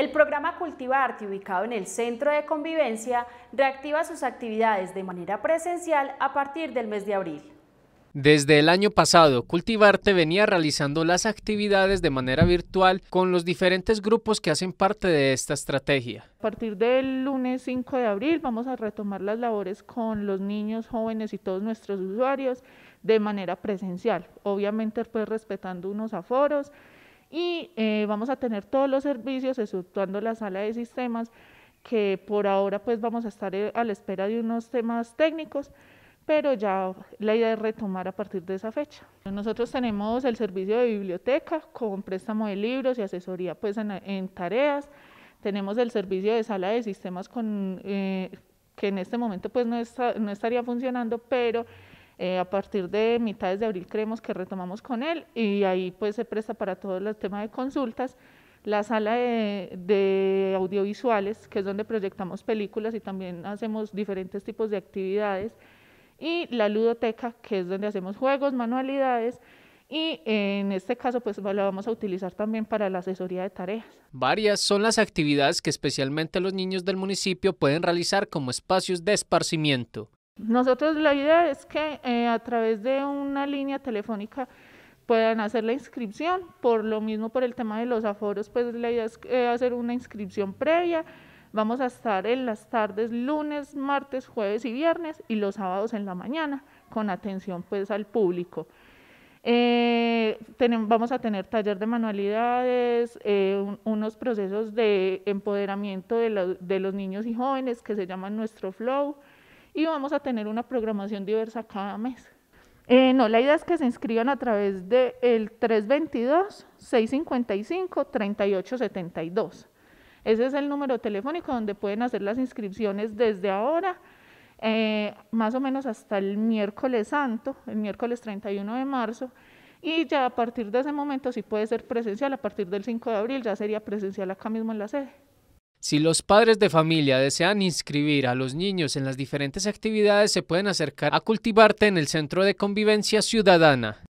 El programa Cultivarte, ubicado en el Centro de Convivencia, reactiva sus actividades de manera presencial a partir del mes de abril. Desde el año pasado, Cultivarte venía realizando las actividades de manera virtual con los diferentes grupos que hacen parte de esta estrategia. A partir del lunes 5 de abril vamos a retomar las labores con los niños, jóvenes y todos nuestros usuarios de manera presencial, obviamente pues respetando unos aforos y eh, vamos a tener todos los servicios, exceptuando la sala de sistemas, que por ahora pues vamos a estar eh, a la espera de unos temas técnicos, pero ya la idea es retomar a partir de esa fecha. Nosotros tenemos el servicio de biblioteca con préstamo de libros y asesoría pues en, tareas, tenemos el servicio de sala de sistemas con, eh, que en este momento pues no estaría funcionando, pero eh, a partir de mitades de abril creemos que retomamos con él y ahí pues se presta para todo el tema de consultas. La sala de, audiovisuales, que es donde proyectamos películas y también hacemos diferentes tipos de actividades. Y la ludoteca, que es donde hacemos juegos, manualidades y en este caso pues la vamos a utilizar también para la asesoría de tareas. Varias son las actividades que especialmente los niños del municipio pueden realizar como espacios de esparcimiento. Nosotros la idea es que eh, a través de una línea telefónica puedan hacer la inscripción, por lo mismo por el tema de los aforos, pues la idea es eh, hacer una inscripción previa. Vamos a estar en las tardes lunes, martes, jueves y viernes y los sábados en la mañana con atención pues al público. Eh, vamos a tener taller de manualidades, unos procesos de empoderamiento de los niños y jóvenes que se llaman Nuestro Flow y vamos a tener una programación diversa cada mes. Eh, no, la idea es que se inscriban a través del 322-655-3872. Ese es el número telefónico donde pueden hacer las inscripciones desde ahora, eh, más o menos hasta el miércoles santo, el miércoles 31 de marzo. Y ya a partir de ese momento, sí puede ser presencial, a partir del 5 de abril ya sería presencial acá mismo en la sede. Si los padres de familia desean inscribir a los niños en las diferentes actividades, se pueden acercar a Cultivarte en el Centro de Convivencia Ciudadana.